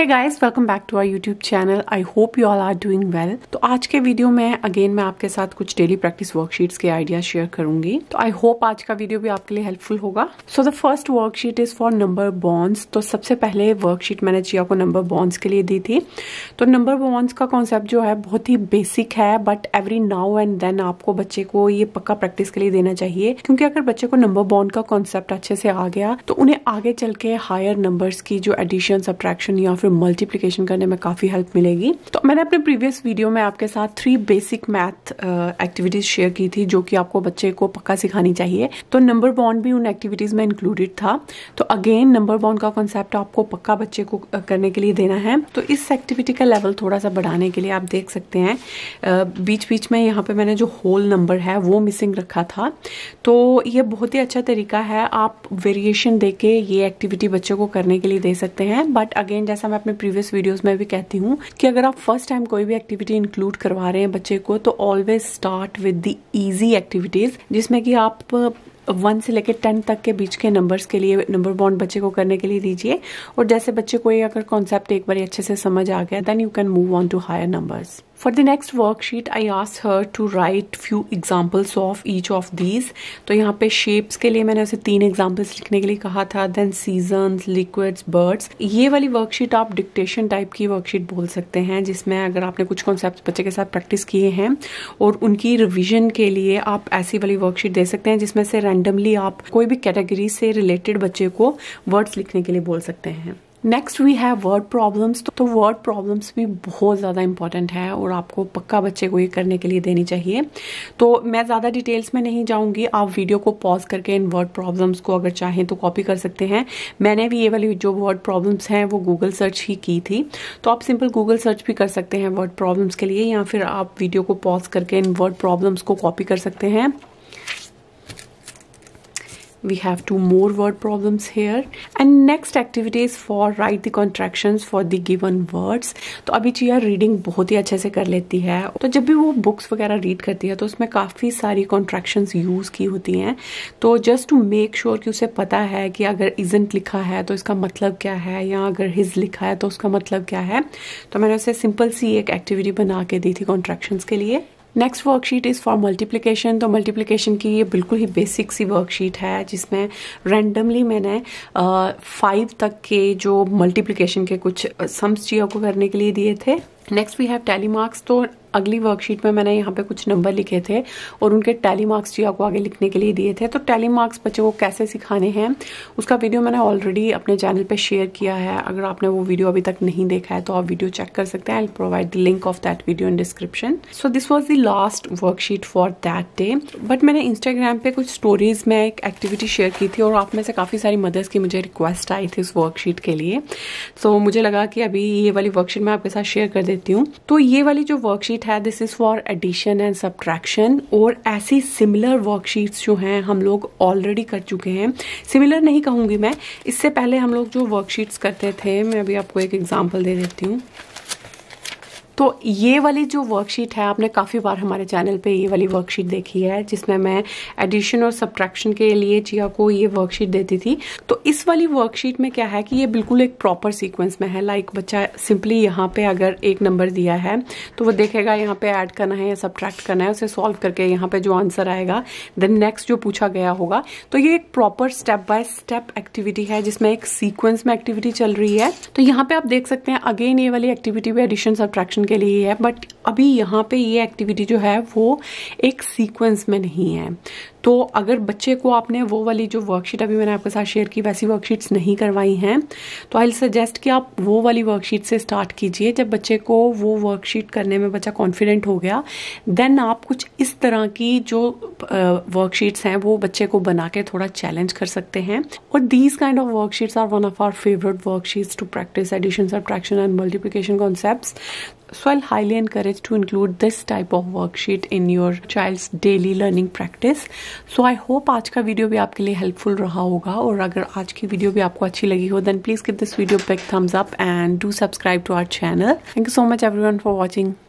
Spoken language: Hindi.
है guys welcome back to our YouTube channel I hope you all are doing well तो आज के वीडियो में अगेन मैं आपके साथ कुछ डेली प्रैक्टिस वर्कशीट्स के आइडिया शेयर करूंगी तो आई होप आज का वीडियो भी आपके लिए हेल्पफुल होगा so the first worksheet is for number bonds तो सबसे पहले वर्कशीट मैंने जिया को नंबर बॉन्ड्स के लिए दी थी तो नंबर बॉन्ड्स का कॉन्सेप्ट जो है बहुत ही बेसिक है but every now and then आपको बच्चे को ये पक्का प्रैक्टिस के लिए देना चाहिए क्योंकि अगर बच्चे को नंबर बॉन्ड का कॉन्सेप्ट अच्छे से आ गया तो उन्हें आगे चल के हायर नंबर्स की जो एडिशन सब्ट्रैक्शन या फिर मल्टीप्लीकेशन करने में काफ़ी हेल्प मिलेगी तो मैंने अपने प्रीवियस वीडियो में आपके साथ three basic math activities share की थी जो कि आपको बच्चे को पक्का सिखानी चाहिए तो नंबर बॉन्ड भी उन एक्टिविटीज़ में इंक्लूडेड था तो अगेन नंबर बॉन्ड का कॉन्सेप्ट आपको पक्का बच्चे को uh, करने के लिए देना है तो इस एक्टिविटी का लेवल थोड़ा सा बढ़ाने के लिए आप देख सकते हैं uh, बीच बीच में यहाँ पे मैंने जो होल नंबर है वो मिसिंग रखा था तो ये बहुत ही अच्छा तरीका है आप वेरिएशन दे के ये एक्टिविटी बच्चों को करने के लिए दे सकते हैं बट अगेन जैसा मैं अपने प्रीवियस वीडियोस में भी कहती हूँ कि अगर आप फर्स्ट टाइम कोई भी एक्टिविटी इंक्लूड करवा रहे हैं बच्चे को तो always start with the easy activities जिसमें कि आप वन uh, से लेकर टेन तक के बीच के नंबर्स के लिए नंबर बॉन्ड बच्चे को करने के लिए दीजिए और जैसे बच्चे को ये अगर कॉन्सेप्ट एक बार अच्छे से समझ आ गया then you can move on to higher numbers for the next worksheet I ask her to write few examples of each of these तो यहाँ पे शेप्स के लिए मैंने उसे तीन एग्जाम्पल्स लिखने के लिए कहा था देन सीजन लिक्विड बर्ड्स ये वाली वर्कशीट आप डिक्टेशन टाइप की वर्कशीट बोल सकते हैं जिसमें अगर आपने कुछ कॉन्सेप्ट बच्चे के साथ प्रैक्टिस किए हैं और उनकी रिविजन के लिए आप ऐसी वाली वर्कशीट दे सकते हैं जिसमें से रैंडमली आप कोई भी कैटेगरी से रिलेटेड बच्चे को वर्ड्स लिखने के लिए बोल सकते हैं next we have word problems तो वर्ड तो प्रॉब्लम्स भी बहुत ज़्यादा इंपॉर्टेंट है और आपको पक्का बच्चे को ये करने के लिए देनी चाहिए तो मैं ज़्यादा डिटेल्स में नहीं जाऊँगी आप वीडियो को पॉज करके इन वर्ड प्रॉब्लम्स को अगर चाहें तो कॉपी कर सकते हैं मैंने भी ये वाली जो वर्ड प्रॉब्लम्स हैं वो गूगल सर्च ही की थी तो आप सिंपल गूगल सर्च भी कर सकते हैं वर्ड प्रॉब्लम्स के लिए या फिर आप वीडियो को पॉज करके इन वर्ड प्रॉब्लम्स को कॉपी कर सकते हैं we have two more word problems here and next activity is for write the contractions for the given words तो अभी चिया रीडिंग बहुत ही अच्छे से कर लेती है तो जब भी वो बुक्स वगैरह रीड करती है तो उसमें काफ़ी सारी कॉन्ट्रैक्शंस यूज़ की होती हैं तो जस्ट टू मेक श्योर कि उसे पता है कि अगर इजेंट लिखा है तो इसका मतलब क्या है या अगर हिज लिखा है तो उसका मतलब क्या है तो मैंने उसे सिंपल सी एक एक्टिविटी बना के दी थी कॉन्ट्रैक्शंस के लिए next worksheet is for multiplication तो मल्टीप्लिकेशन की ये बिल्कुल ही बेसिक सी वर्कशीट है जिसमें रैंडमली मैंने फाइव तक के जो मल्टीप्लिकेशन के कुछ सम्स जिया को करने के लिए दिए थे next we have tally marks तो अगली वर्कशीट में मैंने यहाँ पे कुछ नंबर लिखे थे और उनके टैली मार्क्स जो आपको आगे लिखने के लिए दिए थे तो टैली मार्क्स बच्चों को कैसे सिखाने हैं उसका वीडियो मैंने ऑलरेडी अपने चैनल पे शेयर किया है अगर आपने वो वीडियो अभी तक नहीं देखा है तो आप वीडियो चेक कर सकते हैं I provide the link of that video in description so this was the last worksheet for that day but मैंने इंस्टाग्राम पे कुछ स्टोरीज में एक एक्टिविटी शेयर की थी और आप में से काफ़ी सारी मदर्स की मुझे रिक्वेस्ट आई थी उस वर्कशीट के लिए सो so, मुझे लगा कि अभी ये वाली वर्कशीट मैं आपके साथ शेयर कर देती देती हूँ तो ये वाली जो वर्कशीट है this is for addition and subtraction और ऐसी सिमिलर वर्कशीट्स जो हैं हम लोग ऑलरेडी कर चुके हैं सिमिलर नहीं कहूंगी मैं इससे पहले हम लोग जो वर्कशीट्स करते थे मैं अभी आपको एक एग्जाम्पल दे देती हूँ तो ये वाली जो वर्कशीट है आपने काफ़ी बार हमारे चैनल पे ये वाली वर्कशीट देखी है जिसमें मैं एडिशन और सब्ट्रैक्शन के लिए जिया को ये वर्कशीट देती थी तो इस वाली वर्कशीट में क्या है कि ये बिल्कुल एक प्रॉपर सीक्वेंस में है लाइक बच्चा सिंपली यहाँ पे अगर एक नंबर दिया है तो वो देखेगा यहाँ पे ऐड करना है या सब्ट्रैक्ट करना है उसे सॉल्व करके यहाँ पे जो आंसर आएगा देन नेक्स्ट जो पूछा गया होगा तो ये एक proper step by step activity है जिसमें एक सीक्वेंस में एक्टिविटी चल रही है तो यहाँ पे आप देख सकते हैं अगेन ये वाली एक्टिविटी भी एडिशन सब्ट्रैक्शन के लिए है बट अभी यहाँ पे ये एक्टिविटी जो है वो एक सीक्वेंस में नहीं है तो अगर बच्चे को आपने वो वाली जो वर्कशीट अभी मैंने आपके साथ शेयर की वैसी वर्कशीट्स नहीं करवाई हैं तो आई सजेस्ट कि आप वो वाली वर्कशीट से स्टार्ट कीजिए जब बच्चे को वो वर्कशीट करने में बच्चा कॉन्फिडेंट हो गया देन आप कुछ इस तरह की जो वर्कशीट्स हैं वो बच्चे को बना के थोड़ा चैलेंज कर सकते हैं और these kind of worksheets are one of our favourite worksheets to practice addition subtraction and multiplication concept So I'll highly encourage to include this type of worksheet in your child's daily learning practice. So I hope आज का वीडियो भी आपके लिए हेल्पफुल रहा होगा और अगर आज की वीडियो भी आपको अच्छी लगी हो then please give this video big thumbs up and do subscribe to our channel thank you so much everyone for watching